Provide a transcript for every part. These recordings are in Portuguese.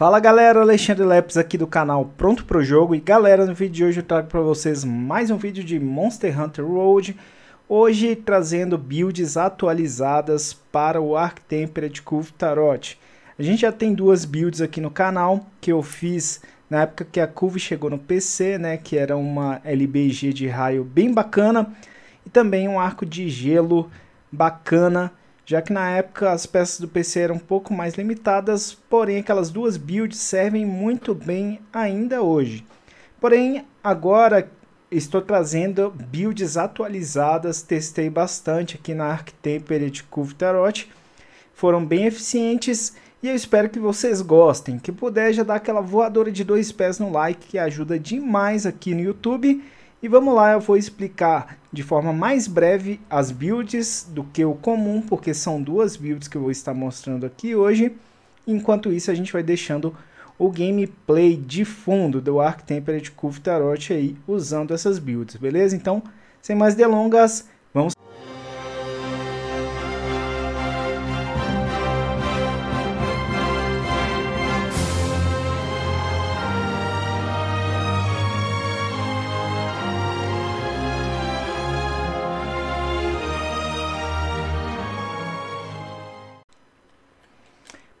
Fala galera, Alexandre Lepes aqui do canal Pronto Pro Jogo e galera, no vídeo de hoje eu trago para vocês mais um vídeo de Monster Hunter World hoje trazendo builds atualizadas para o Arc Temperate Tarot a gente já tem duas builds aqui no canal que eu fiz na época que a Kuv chegou no PC né, que era uma LBG de raio bem bacana e também um arco de gelo bacana já que na época as peças do PC eram um pouco mais limitadas, porém aquelas duas builds servem muito bem ainda hoje. Porém, agora estou trazendo builds atualizadas, testei bastante aqui na Arctemper de Curve Tarot, foram bem eficientes e eu espero que vocês gostem. Que puder já dá aquela voadora de dois pés no like que ajuda demais aqui no YouTube. E vamos lá, eu vou explicar de forma mais breve as builds do que o comum, porque são duas builds que eu vou estar mostrando aqui hoje. Enquanto isso, a gente vai deixando o gameplay de fundo do Arc Temperate Cuv Tarot aí usando essas builds, beleza? Então, sem mais delongas,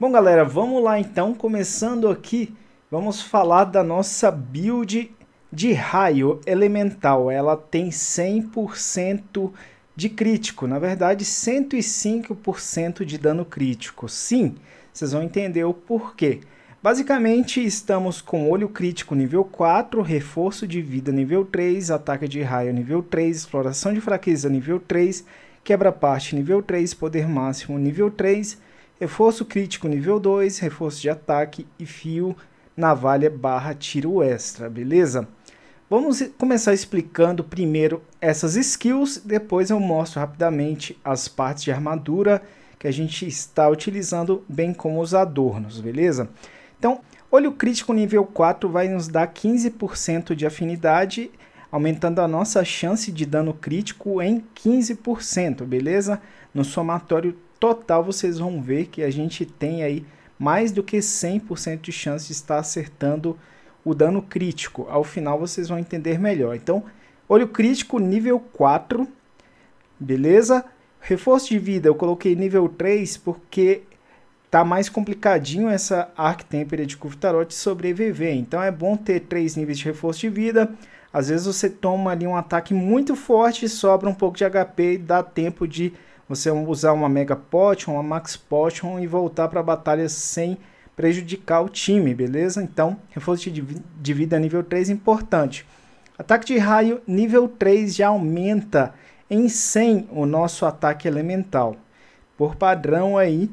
Bom, galera, vamos lá então, começando aqui, vamos falar da nossa build de raio elemental. Ela tem 100% de crítico, na verdade 105% de dano crítico. Sim, vocês vão entender o porquê. Basicamente, estamos com olho crítico nível 4, reforço de vida nível 3, ataque de raio nível 3, exploração de fraqueza nível 3, quebra-parte nível 3, poder máximo nível 3 reforço crítico nível 2, reforço de ataque e fio, navalha barra tiro extra, beleza? Vamos começar explicando primeiro essas skills, depois eu mostro rapidamente as partes de armadura que a gente está utilizando, bem como os adornos, beleza? Então, olho crítico nível 4 vai nos dar 15% de afinidade, aumentando a nossa chance de dano crítico em 15%, beleza? No somatório total vocês vão ver que a gente tem aí mais do que 100% de chance de estar acertando o dano crítico. Ao final vocês vão entender melhor. Então, olho crítico nível 4, beleza? Reforço de vida eu coloquei nível 3 porque tá mais complicadinho essa Arc Tempera de Kuftarot sobreviver. Então é bom ter 3 níveis de reforço de vida. Às vezes você toma ali um ataque muito forte, sobra um pouco de HP e dá tempo de você usar uma Mega Potion, uma Max Potion e voltar para a batalha sem prejudicar o time, beleza? Então, reforço de vida nível 3 importante. Ataque de raio nível 3 já aumenta em 100 o nosso ataque elemental. Por padrão aí,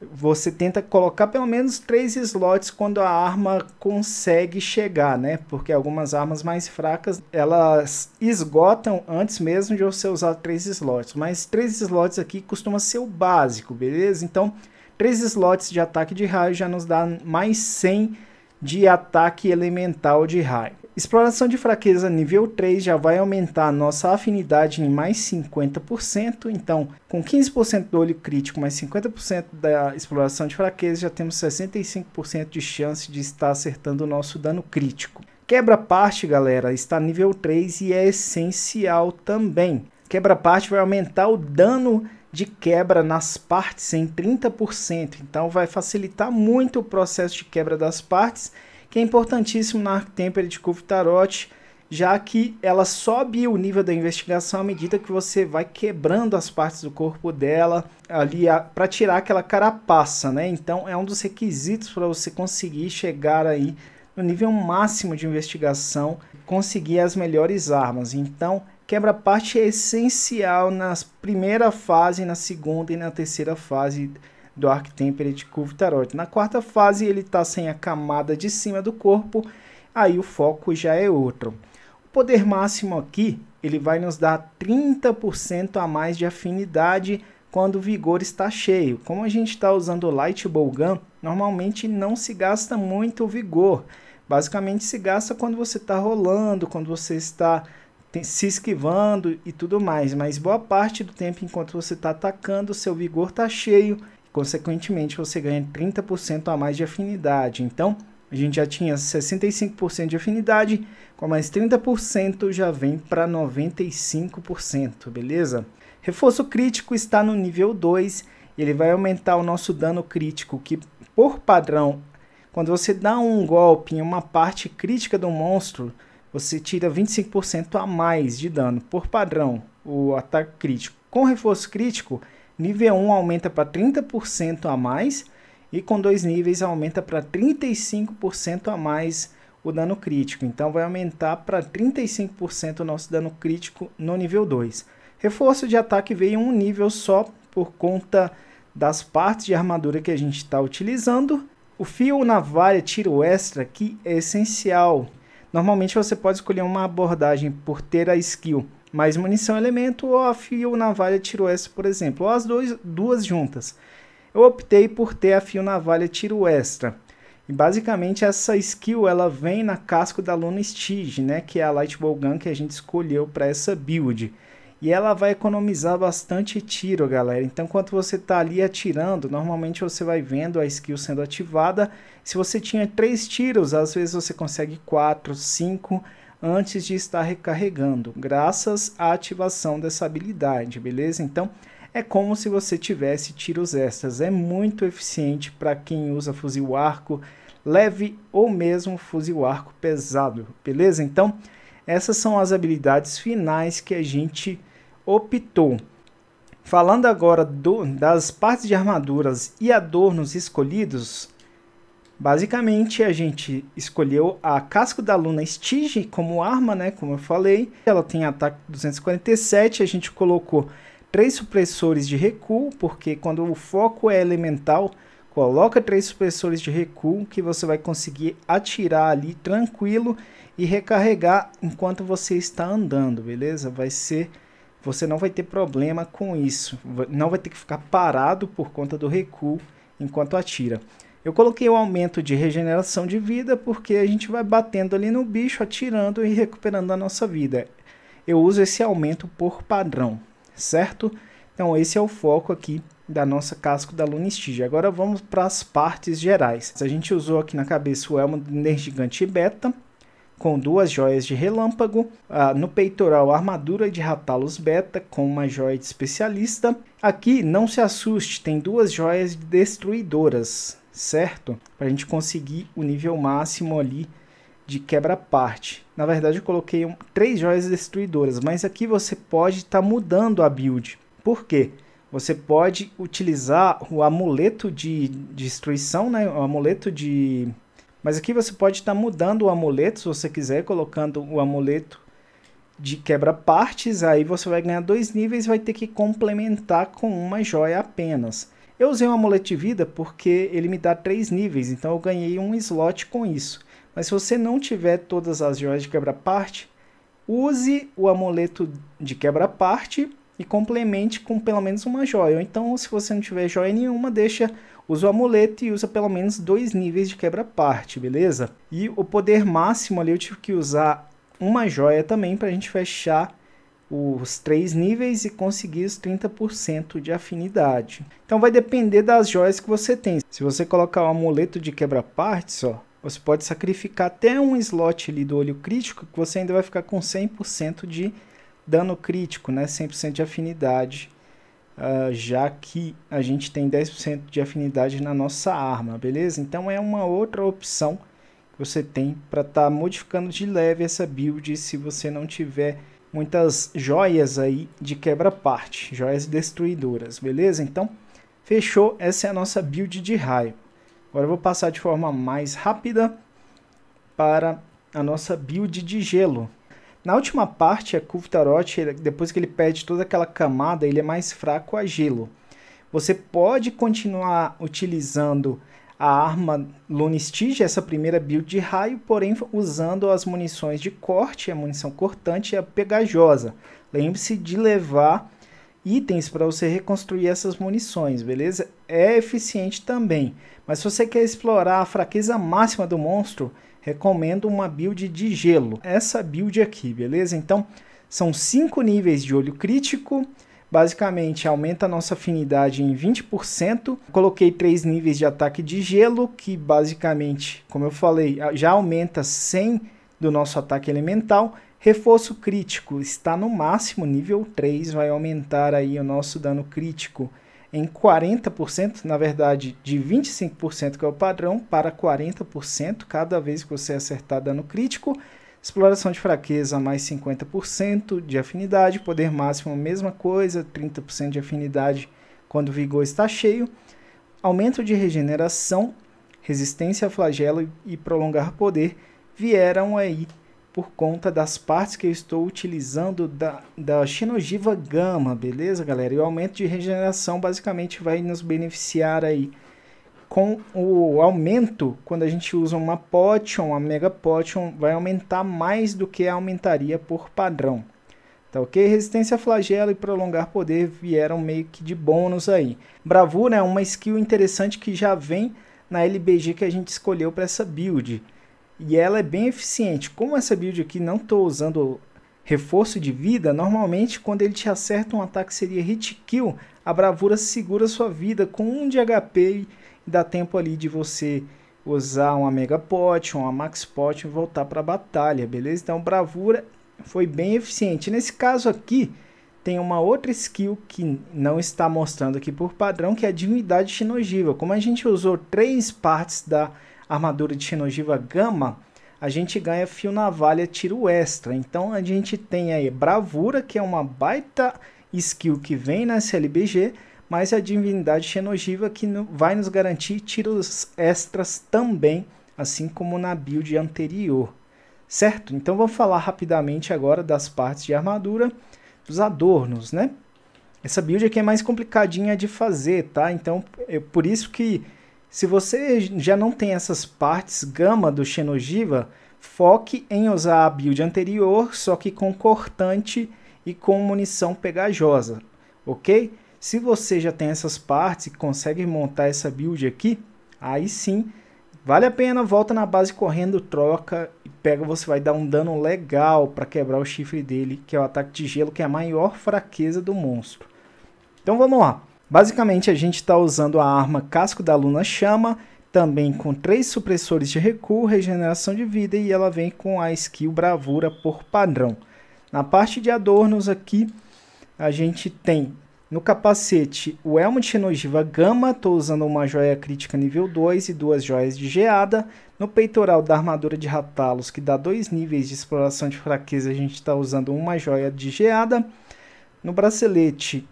você tenta colocar pelo menos três slots quando a arma consegue chegar, né? Porque algumas armas mais fracas elas esgotam antes mesmo de você usar três slots. Mas três slots aqui costuma ser o básico, beleza? Então, três slots de ataque de raio já nos dá mais 100 de ataque elemental de raio. Exploração de fraqueza nível 3 já vai aumentar nossa afinidade em mais 50%, então com 15% do olho crítico mais 50% da exploração de fraqueza já temos 65% de chance de estar acertando o nosso dano crítico. Quebra-parte, galera, está nível 3 e é essencial também. Quebra-parte vai aumentar o dano de quebra nas partes em 30%, então vai facilitar muito o processo de quebra das partes que é importantíssimo na Arctemper de Kuf Tarot, já que ela sobe o nível da investigação à medida que você vai quebrando as partes do corpo dela ali para tirar aquela carapaça, né? Então é um dos requisitos para você conseguir chegar aí no nível máximo de investigação, conseguir as melhores armas. Então, quebra-parte é essencial na primeira fase, na segunda e na terceira fase do Arc Temperate Curve Tarot. Na quarta fase, ele está sem a camada de cima do corpo, aí o foco já é outro. O poder máximo aqui, ele vai nos dar 30% a mais de afinidade quando o vigor está cheio. Como a gente está usando o Light Bow Gun, normalmente não se gasta muito o vigor. Basicamente se gasta quando você está rolando, quando você está se esquivando e tudo mais, mas boa parte do tempo enquanto você está atacando, seu vigor está cheio Consequentemente, você ganha 30% a mais de afinidade. Então, a gente já tinha 65% de afinidade, com mais 30% já vem para 95%, beleza? Reforço crítico está no nível 2, ele vai aumentar o nosso dano crítico, que por padrão, quando você dá um golpe em uma parte crítica do monstro, você tira 25% a mais de dano, por padrão, o ataque crítico. Com reforço crítico, Nível 1 aumenta para 30% a mais e com dois níveis aumenta para 35% a mais o dano crítico. Então vai aumentar para 35% o nosso dano crítico no nível 2. Reforço de ataque veio em um nível só por conta das partes de armadura que a gente está utilizando. O fio, navalha, tiro extra aqui é essencial. Normalmente você pode escolher uma abordagem por ter a skill mais munição elemento off e o navalha tiro S, por exemplo, ou as dois, duas juntas. Eu optei por ter a fio navalha tiro extra. E basicamente essa skill ela vem na casco da Luna Stige, né, que é a Light Ball Gun que a gente escolheu para essa build. E ela vai economizar bastante tiro, galera. Então, quando você está ali atirando, normalmente você vai vendo a skill sendo ativada. Se você tinha três tiros, às vezes você consegue quatro, cinco antes de estar recarregando, graças à ativação dessa habilidade, beleza? Então, é como se você tivesse tiros extras. É muito eficiente para quem usa fuzil arco leve ou mesmo fuzil arco pesado, beleza? Então, essas são as habilidades finais que a gente optou. Falando agora do, das partes de armaduras e adornos escolhidos, Basicamente, a gente escolheu a casco da Luna Stige como arma, né? Como eu falei. Ela tem ataque 247, a gente colocou três supressores de recuo, porque quando o foco é elemental, coloca três supressores de recuo que você vai conseguir atirar ali tranquilo e recarregar enquanto você está andando, beleza? Vai ser você não vai ter problema com isso, não vai ter que ficar parado por conta do recuo enquanto atira. Eu coloquei o aumento de regeneração de vida porque a gente vai batendo ali no bicho, atirando e recuperando a nossa vida. Eu uso esse aumento por padrão, certo? Então esse é o foco aqui da nossa casco da Lunistige. Agora vamos para as partes gerais. A gente usou aqui na cabeça o elmo Nergigante Beta, com duas joias de relâmpago, ah, no peitoral armadura de Ratalos Beta com uma joia de especialista. Aqui não se assuste, tem duas joias de destruidoras, certo? Para a gente conseguir o nível máximo ali de quebra-parte. Na verdade, eu coloquei um, três joias destruidoras, mas aqui você pode estar tá mudando a build. Por quê? Você pode utilizar o amuleto de destruição, né? o amuleto de... Mas aqui você pode estar tá mudando o amuleto, se você quiser, colocando o amuleto de quebra-partes, aí você vai ganhar dois níveis vai ter que complementar com uma joia apenas. Eu usei o amuleto de vida porque ele me dá três níveis, então eu ganhei um slot com isso. Mas se você não tiver todas as joias de quebra-parte, use o amuleto de quebra-parte e complemente com pelo menos uma joia. Ou então, se você não tiver joia nenhuma, deixa usa o amuleto e usa pelo menos dois níveis de quebra-parte, beleza? E o poder máximo ali eu tive que usar uma joia também para a gente fechar os três níveis e conseguir os 30% de afinidade. Então vai depender das joias que você tem. Se você colocar o um amuleto de quebra-partes, ó, você pode sacrificar até um slot ali do olho crítico que você ainda vai ficar com 100% de dano crítico, né? 100% de afinidade, uh, já que a gente tem 10% de afinidade na nossa arma, beleza? Então é uma outra opção que você tem para estar tá modificando de leve essa build se você não tiver muitas joias aí de quebra-parte, joias destruidoras, beleza? Então, fechou, essa é a nossa build de raio. Agora eu vou passar de forma mais rápida para a nossa build de gelo. Na última parte, a Kuftarot, depois que ele perde toda aquela camada, ele é mais fraco a gelo. Você pode continuar utilizando a arma Lunestige essa primeira build de raio, porém usando as munições de corte, a munição cortante e a pegajosa. Lembre-se de levar itens para você reconstruir essas munições, beleza? É eficiente também, mas se você quer explorar a fraqueza máxima do monstro, recomendo uma build de gelo. Essa build aqui, beleza? Então, são cinco níveis de olho crítico, Basicamente, aumenta a nossa afinidade em 20%. Coloquei três níveis de ataque de gelo, que basicamente, como eu falei, já aumenta 100 do nosso ataque elemental. Reforço crítico está no máximo, nível 3, vai aumentar aí o nosso dano crítico em 40%, na verdade, de 25% que é o padrão para 40% cada vez que você acertar dano crítico. Exploração de fraqueza, mais 50% de afinidade. Poder máximo, mesma coisa, 30% de afinidade quando o vigor está cheio. Aumento de regeneração, resistência a flagelo e prolongar poder vieram aí por conta das partes que eu estou utilizando da, da Xenogiva Gama, beleza, galera? E o aumento de regeneração basicamente vai nos beneficiar aí com o aumento, quando a gente usa uma potion, a mega potion, vai aumentar mais do que aumentaria por padrão. Tá ok? Resistência a flagelo e prolongar poder vieram meio que de bônus aí. Bravura é uma skill interessante que já vem na LBG que a gente escolheu para essa build. E ela é bem eficiente. Como essa build aqui não estou usando reforço de vida, normalmente quando ele te acerta um ataque seria hit kill, a bravura segura sua vida com 1 um de HP dá tempo ali de você usar uma Mega Pot, uma Max Pot e voltar para a batalha, beleza? Então, Bravura foi bem eficiente. Nesse caso aqui, tem uma outra skill que não está mostrando aqui por padrão, que é a Divindade Shinojiva. Como a gente usou três partes da armadura de Shinojiva Gama, a gente ganha fio navalha tiro extra. Então a gente tem aí Bravura, que é uma baita skill que vem na SLBG, mas é a divindade Xenogiva que vai nos garantir tiros extras também, assim como na build anterior. Certo? Então vamos falar rapidamente agora das partes de armadura, dos adornos, né? Essa build aqui é mais complicadinha de fazer, tá? Então, é por isso que se você já não tem essas partes gama do Xenogiva, foque em usar a build anterior, só que com cortante e com munição pegajosa, ok? Se você já tem essas partes e consegue montar essa build aqui, aí sim vale a pena, volta na base correndo, troca e pega, você vai dar um dano legal para quebrar o chifre dele, que é o ataque de gelo, que é a maior fraqueza do monstro. Então vamos lá. Basicamente a gente está usando a arma Casco da Luna Chama, também com três supressores de recuo, regeneração de vida e ela vem com a skill Bravura por padrão. Na parte de adornos aqui, a gente tem no capacete, o elmo de Shenojiva Gama, estou usando uma joia crítica nível 2 e duas joias de geada. No peitoral da armadura de Ratalos, que dá dois níveis de exploração de fraqueza, a gente está usando uma joia de geada. No bracelete,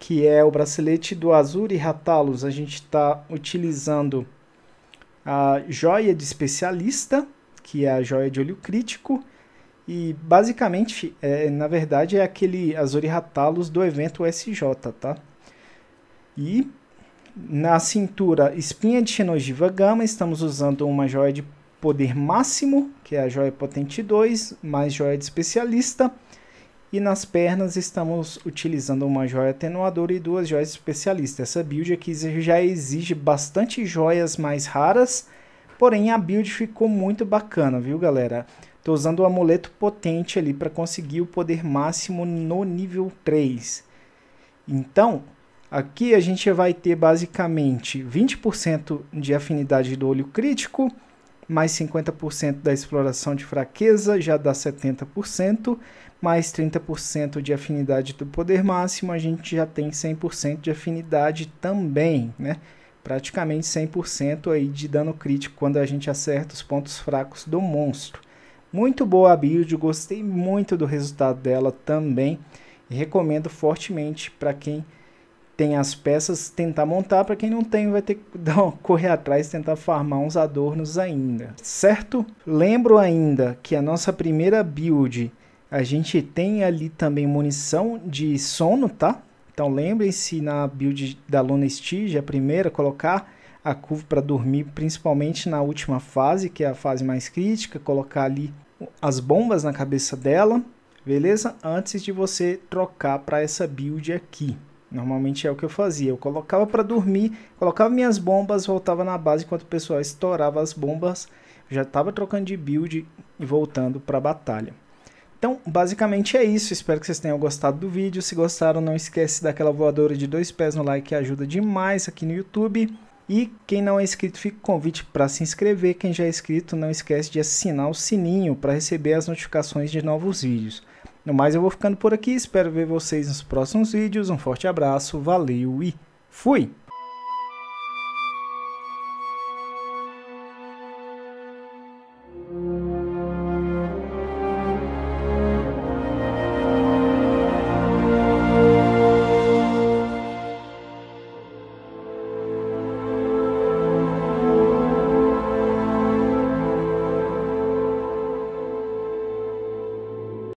que é o bracelete do e Ratalos, a gente está utilizando a joia de especialista, que é a joia de olho crítico. E basicamente, é, na verdade, é aquele Azori Ratalos do evento SJ, tá? E na cintura espinha de Shenojiva Gama, estamos usando uma joia de poder máximo, que é a joia potente 2, mais joia de especialista. E nas pernas estamos utilizando uma joia atenuadora e duas joias especialistas. Essa build aqui já exige bastante joias mais raras, porém a build ficou muito bacana, viu galera? Estou usando o um amuleto potente ali para conseguir o poder máximo no nível 3. Então, aqui a gente vai ter basicamente 20% de afinidade do olho crítico, mais 50% da exploração de fraqueza, já dá 70%, mais 30% de afinidade do poder máximo, a gente já tem 100% de afinidade também, né? Praticamente 100% aí de dano crítico quando a gente acerta os pontos fracos do monstro. Muito boa a build, gostei muito do resultado dela também. E recomendo fortemente para quem tem as peças tentar montar, para quem não tem vai ter que correr atrás tentar farmar uns adornos ainda, certo? Lembro ainda que a nossa primeira build, a gente tem ali também munição de sono, tá? Então lembrem-se na build da Luna Stige, a primeira, colocar a curva para dormir, principalmente na última fase, que é a fase mais crítica, colocar ali as bombas na cabeça dela, beleza? Antes de você trocar para essa build aqui. Normalmente é o que eu fazia, eu colocava para dormir, colocava minhas bombas, voltava na base enquanto o pessoal estourava as bombas, já estava trocando de build e voltando para a batalha. Então, basicamente é isso. Espero que vocês tenham gostado do vídeo. Se gostaram, não esquece daquela voadora de dois pés no like que ajuda demais aqui no YouTube. E quem não é inscrito, fica o convite para se inscrever. Quem já é inscrito, não esquece de assinar o sininho para receber as notificações de novos vídeos. No mais, eu vou ficando por aqui. Espero ver vocês nos próximos vídeos. Um forte abraço, valeu e fui!